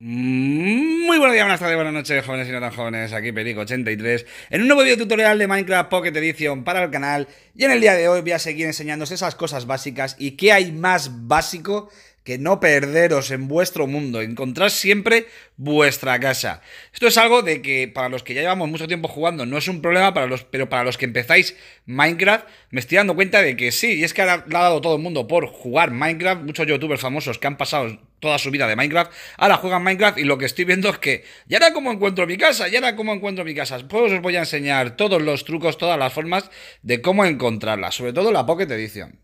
Muy buenos días, buenas tardes, buenas noches, jóvenes y no tan jóvenes. Aquí Perico83 en un nuevo video tutorial de Minecraft Pocket Edition para el canal. Y en el día de hoy voy a seguir enseñándoos esas cosas básicas y qué hay más básico que no perderos en vuestro mundo, encontrar siempre vuestra casa. Esto es algo de que para los que ya llevamos mucho tiempo jugando no es un problema, para los, pero para los que empezáis Minecraft me estoy dando cuenta de que sí, y es que ha, ha dado todo el mundo por jugar Minecraft, muchos youtubers famosos que han pasado toda su vida de Minecraft, ahora juegan Minecraft y lo que estoy viendo es que ya era como encuentro mi casa, ya era como encuentro mi casa. Pues os voy a enseñar todos los trucos, todas las formas de cómo encontrarla, sobre todo la Pocket Edition.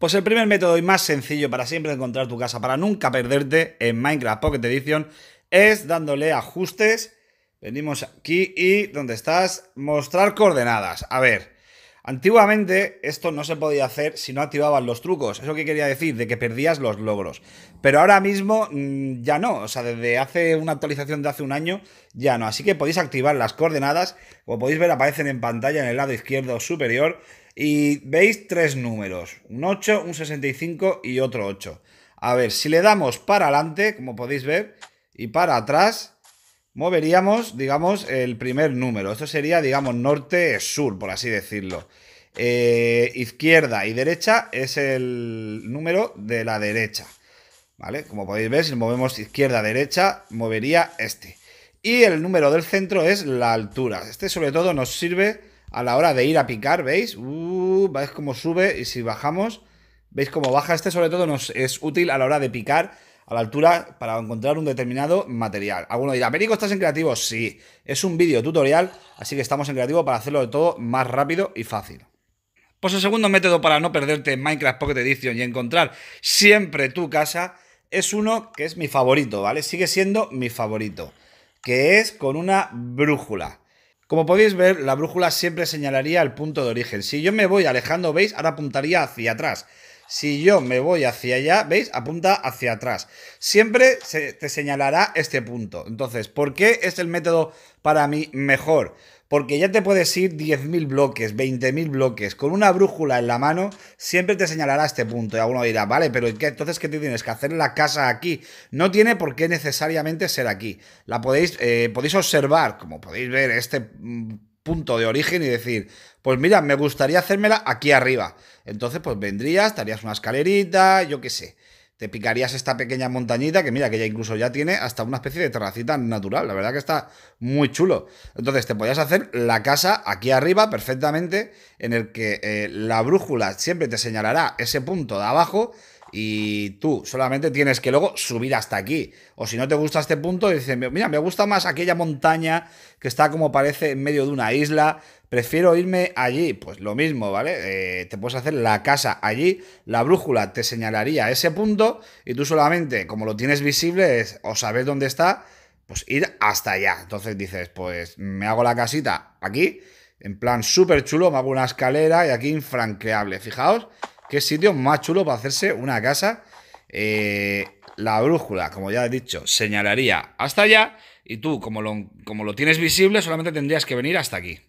Pues el primer método y más sencillo para siempre encontrar tu casa, para nunca perderte en Minecraft Pocket Edition, es dándole ajustes. Venimos aquí y donde estás, mostrar coordenadas. A ver, antiguamente esto no se podía hacer si no activaban los trucos. Eso que quería decir, de que perdías los logros. Pero ahora mismo mm, ya no. O sea, desde hace una actualización de hace un año ya no. Así que podéis activar las coordenadas. Como podéis ver, aparecen en pantalla en el lado izquierdo superior. Y veis tres números, un 8, un 65 y otro 8. A ver, si le damos para adelante, como podéis ver, y para atrás, moveríamos, digamos, el primer número. Esto sería, digamos, norte-sur, por así decirlo. Eh, izquierda y derecha es el número de la derecha. ¿Vale? Como podéis ver, si movemos izquierda-derecha, movería este. Y el número del centro es la altura. Este sobre todo nos sirve a la hora de ir a picar, ¿veis? Uh, ¿Veis cómo sube? Y si bajamos, ¿veis cómo baja? Este sobre todo nos es útil a la hora de picar a la altura para encontrar un determinado material. Alguno dirá, Perico, ¿estás en creativo? Sí, es un vídeo tutorial, así que estamos en creativo para hacerlo de todo más rápido y fácil. Pues el segundo método para no perderte en Minecraft Pocket Edition y encontrar siempre tu casa es uno que es mi favorito, ¿vale? Sigue siendo mi favorito, que es con una brújula. Como podéis ver, la brújula siempre señalaría el punto de origen. Si yo me voy alejando, ¿veis? Ahora apuntaría hacia atrás. Si yo me voy hacia allá, ¿veis? Apunta hacia atrás. Siempre se te señalará este punto. Entonces, ¿por qué es el método para mí mejor? porque ya te puedes ir 10.000 bloques, 20.000 bloques, con una brújula en la mano, siempre te señalará este punto. Y alguno dirá, vale, pero entonces ¿qué te tienes que hacer la casa aquí? No tiene por qué necesariamente ser aquí. La podéis, eh, podéis observar, como podéis ver, este mm, punto de origen y decir, pues mira, me gustaría hacérmela aquí arriba. Entonces, pues vendrías, estarías una escalerita, yo qué sé te picarías esta pequeña montañita que mira que ya incluso ya tiene hasta una especie de terracita natural, la verdad que está muy chulo. Entonces te podías hacer la casa aquí arriba perfectamente en el que eh, la brújula siempre te señalará ese punto de abajo y tú solamente tienes que luego subir hasta aquí. O si no te gusta este punto, dices, mira, me gusta más aquella montaña que está como parece en medio de una isla, prefiero irme allí. Pues lo mismo, ¿vale? Eh, te puedes hacer la casa allí, la brújula te señalaría ese punto y tú solamente, como lo tienes visible o sabes dónde está, pues ir hasta allá. Entonces dices, pues me hago la casita aquí, en plan súper chulo, me hago una escalera y aquí infranqueable. Fijaos Qué sitio más chulo para hacerse una casa. Eh, la brújula, como ya he dicho, señalaría hasta allá y tú, como lo tienes visible, solamente tendrías que venir hasta aquí.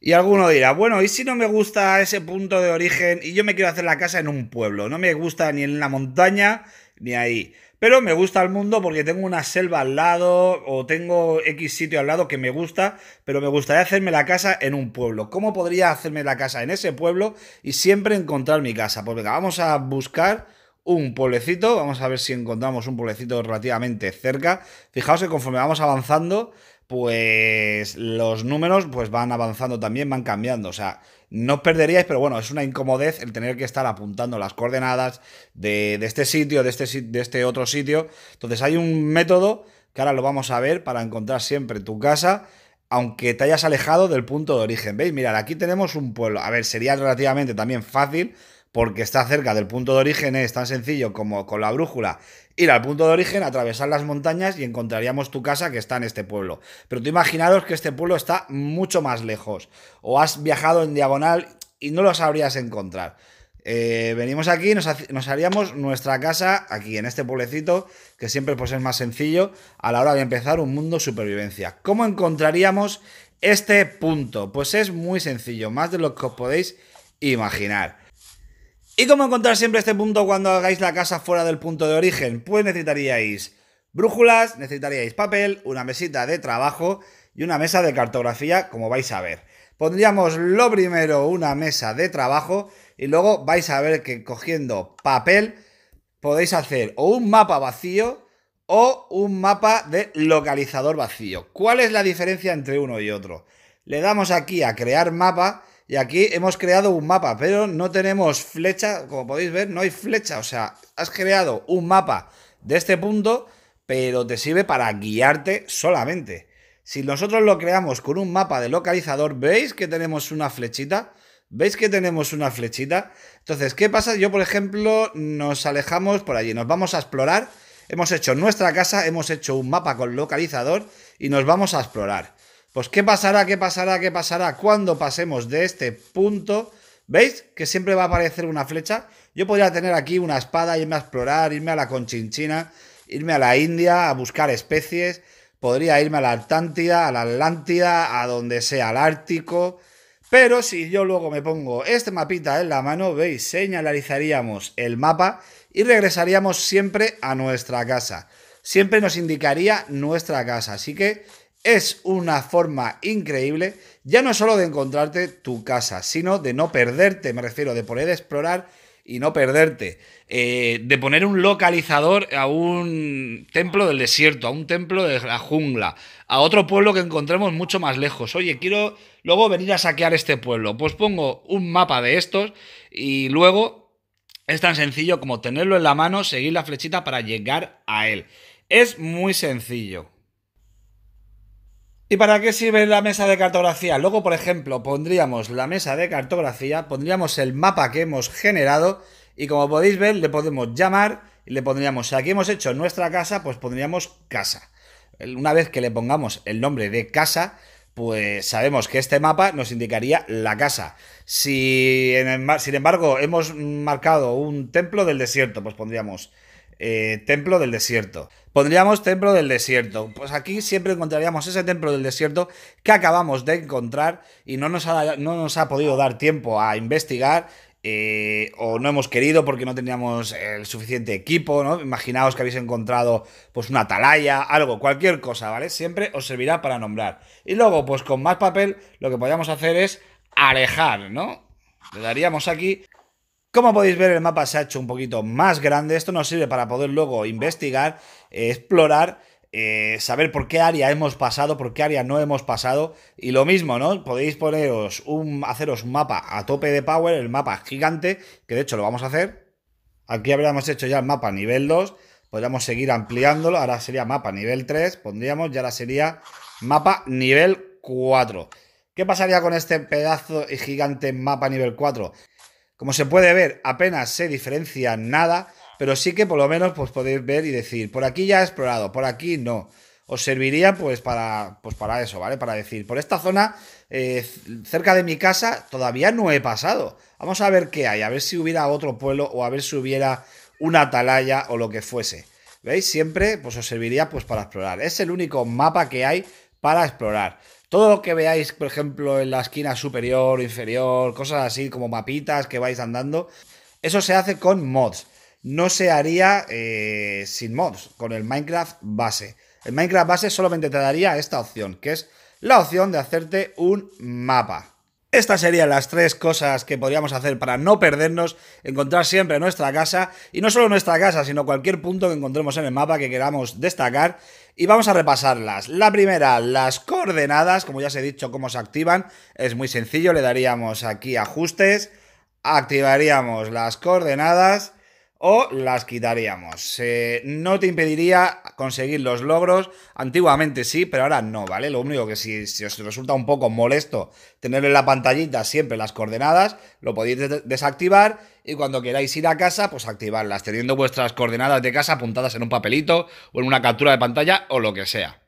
Y alguno dirá, bueno, ¿y si no me gusta ese punto de origen y yo me quiero hacer la casa en un pueblo? No me gusta ni en la montaña ni ahí. Pero me gusta el mundo porque tengo una selva al lado o tengo X sitio al lado que me gusta, pero me gustaría hacerme la casa en un pueblo. ¿Cómo podría hacerme la casa en ese pueblo y siempre encontrar mi casa? Pues venga, vamos a buscar un pueblecito, vamos a ver si encontramos un pueblecito relativamente cerca. Fijaos que conforme vamos avanzando, pues los números pues van avanzando también, van cambiando. O sea, no os perderíais, pero bueno, es una incomodez el tener que estar apuntando las coordenadas de, este sitio, de este, de este otro sitio. Entonces hay un método que ahora lo vamos a ver para encontrar siempre tu casa aunque te hayas alejado del punto de origen. ¿Veis? Mirad, aquí tenemos un pueblo. A ver, sería relativamente también fácil porque está cerca del punto de origen, es tan sencillo como con la brújula ir al punto de origen, atravesar las montañas y encontraríamos tu casa que está en este pueblo. Pero tú imaginaros que este pueblo está mucho más lejos o has viajado en diagonal y no lo sabrías encontrar. Eh, venimos aquí, nos, nos, haríamos nuestra casa aquí, en este pueblecito, que siempre pues, es más sencillo a la hora de empezar un mundo supervivencia. ¿Cómo encontraríamos este punto? Pues es muy sencillo, más de lo que os podéis imaginar. ¿Y cómo encontrar siempre este punto cuando hagáis la casa fuera del punto de origen? Pues necesitaríais brújulas, necesitaríais papel, una mesita de trabajo y una mesa de cartografía, como vais a ver. Pondríamos lo primero una mesa de trabajo y luego vais a ver que cogiendo papel podéis hacer o un mapa vacío o un mapa de localizador vacío. ¿Cuál es la diferencia entre uno y otro? Le damos aquí a crear mapa y aquí hemos creado un mapa, pero no tenemos flecha, como podéis ver, no hay flecha. O sea, has creado un mapa de este punto, pero te sirve para guiarte solamente. Si nosotros lo creamos con un mapa de localizador, ¿veis que tenemos una flechita? ¿Veis que tenemos una flechita? Entonces, ¿qué pasa? Yo, por ejemplo, nos alejamos por allí, nos vamos a explorar. Hemos hecho nuestra casa, hemos hecho un mapa con localizador y nos vamos a explorar. Pues ¿qué pasará? ¿Qué pasará? ¿Qué pasará? Cuando pasemos de este punto, ¿veis? Que siempre va a aparecer una flecha. Yo podría tener aquí una espada, irme a explorar, irme a la Conchinchina, irme a la India a buscar especies. Podría irme a la Atlántida, a la Atlántida, a donde sea, al Ártico. Pero si yo luego me pongo este mapita en la mano, veis, señalizaríamos el mapa y regresaríamos siempre a nuestra casa. Siempre nos indicaría nuestra casa. Así que es una forma increíble ya no solo de encontrarte tu casa, sino de no perderte, me refiero, de poder explorar y no perderte, eh, de poner un localizador a un templo del desierto, a un templo de la jungla, a otro pueblo que encontremos mucho más lejos. Oye, quiero luego venir a saquear este pueblo. Pues pongo un mapa de estos y luego es tan sencillo como tenerlo en la mano, seguir la flechita para llegar a él. Es muy sencillo. ¿Y para qué sirve la mesa de cartografía? Luego, por ejemplo, pondríamos la mesa de cartografía, pondríamos el mapa que hemos generado y como podéis ver le podemos llamar y le pondríamos, si aquí hemos hecho nuestra casa, pues pondríamos casa. Una vez que le pongamos el nombre de casa, pues sabemos que este mapa nos indicaría la casa. Si, sin embargo, hemos marcado un templo del desierto, pues pondríamos eh, templo del desierto. Pondríamos templo del desierto. Pues aquí siempre encontraríamos ese templo del desierto que acabamos de encontrar y no nos ha, no nos ha podido dar tiempo a investigar. Eh, o no hemos querido porque no teníamos el suficiente equipo, ¿no? Imaginaos que habéis encontrado pues una atalaya, algo, cualquier cosa, ¿vale? Siempre os servirá para nombrar. Y luego, pues con más papel, lo que podríamos hacer es alejar, ¿no? Le daríamos aquí como podéis ver, el mapa se ha hecho un poquito más grande. Esto nos sirve para poder luego investigar, eh, explorar, eh, saber por qué área hemos pasado, por qué área no hemos pasado. Y lo mismo, ¿no? Podéis poneros un, haceros un mapa a tope de power, el mapa gigante, que de hecho lo vamos a hacer. Aquí habríamos hecho ya el mapa nivel 2. Podríamos seguir ampliándolo. Ahora sería mapa nivel 3. Pondríamos, ya la sería mapa nivel 4. ¿Qué pasaría con este pedazo gigante mapa nivel 4? Como se puede ver, apenas se diferencia nada, pero sí que por lo menos pues, podéis ver y decir, por aquí ya he explorado, por aquí no. Os serviría pues para, pues para eso, ¿vale? Para decir, por esta zona eh, cerca de mi casa todavía no he pasado. Vamos a ver qué hay, a ver si hubiera otro pueblo o a ver si hubiera una atalaya o lo que fuese. ¿Veis? Siempre pues os serviría pues para explorar. Es el único mapa que hay para explorar. Todo lo que veáis, por ejemplo, en la esquina superior, inferior, cosas así como mapitas que vais andando, eso se hace con mods. No se haría eh, sin mods, con el Minecraft base. El Minecraft base solamente te daría esta opción, que es la opción de hacerte un mapa. Estas serían las tres cosas que podríamos hacer para no perdernos, encontrar siempre nuestra casa, y no solo nuestra casa, sino cualquier punto que encontremos en el mapa que queramos destacar. Y vamos a repasarlas. La primera, las coordenadas, como ya os he dicho, cómo se activan. Es muy sencillo, le daríamos aquí ajustes, activaríamos las coordenadas o las quitaríamos. Eh, no te impediría conseguir los logros. Antiguamente sí, pero ahora no, ¿vale? Lo único que si, os resulta un poco molesto tener en la pantallita siempre las coordenadas, lo podéis desactivar y cuando queráis ir a casa, pues activarlas, teniendo vuestras coordenadas de casa apuntadas en un papelito o en una captura de pantalla o lo que sea.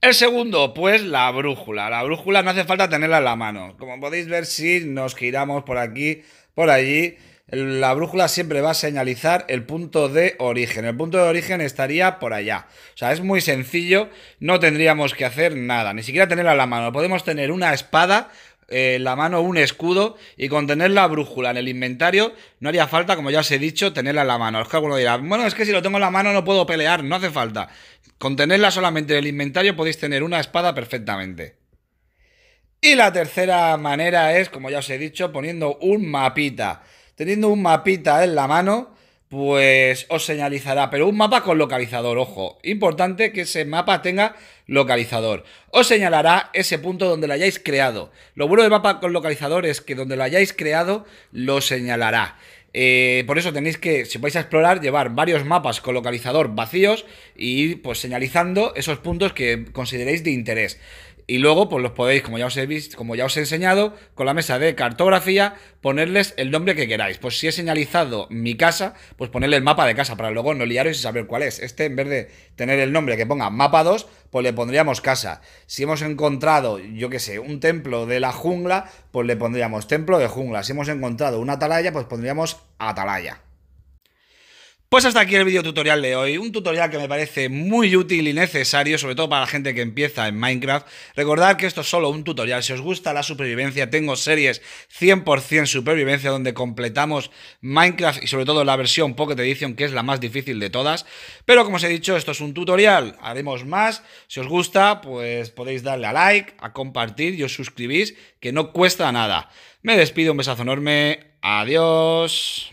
El segundo, pues la brújula. La brújula no hace falta tenerla en la mano. Como podéis ver, si nos giramos por aquí, por allí la brújula siempre va a señalizar el punto de origen. El punto de origen estaría por allá. O sea, es muy sencillo, no tendríamos que hacer nada, ni siquiera tenerla en la mano. Podemos tener una espada, eh, en la mano un escudo y con tener la brújula en el inventario no haría falta, como ya os he dicho, tenerla en la mano. Es que alguno dirá, bueno, es que si lo tengo en la mano no puedo pelear, no hace falta. Con tenerla solamente en el inventario podéis tener una espada perfectamente. Y la tercera manera es, como ya os he dicho, poniendo un mapita teniendo un mapita en la mano, pues os señalizará, pero un mapa con localizador, ojo, importante que ese mapa tenga localizador. Os señalará ese punto donde lo hayáis creado. Lo bueno del mapa con localizador es que donde lo hayáis creado lo señalará. Eh, por eso tenéis que, si vais a explorar, llevar varios mapas con localizador vacíos y pues señalizando esos puntos que consideréis de interés. Y luego, pues los podéis, como ya os he visto, como ya os he enseñado, con la mesa de cartografía, ponerles el nombre que queráis. Pues si he señalizado mi casa, pues ponerle el mapa de casa para luego no liaros y saber cuál es. Este, en vez de tener el nombre que ponga mapa 2, pues le pondríamos casa. Si hemos encontrado, yo qué sé, un templo de la jungla, pues le pondríamos templo de jungla. Si hemos encontrado una atalaya, pues pondríamos atalaya. Pues hasta aquí el video tutorial de hoy, un tutorial que me parece muy útil y necesario, sobre todo para la gente que empieza en Minecraft. Recordad que esto es solo un tutorial, si os gusta la supervivencia, tengo series 100% supervivencia donde completamos Minecraft y sobre todo la versión Pocket Edition, que es la más difícil de todas. Pero como os he dicho, esto es un tutorial, haremos más. Si os gusta, pues podéis darle a like, a compartir y os suscribís, que no cuesta nada. Me despido, un besazo enorme, adiós.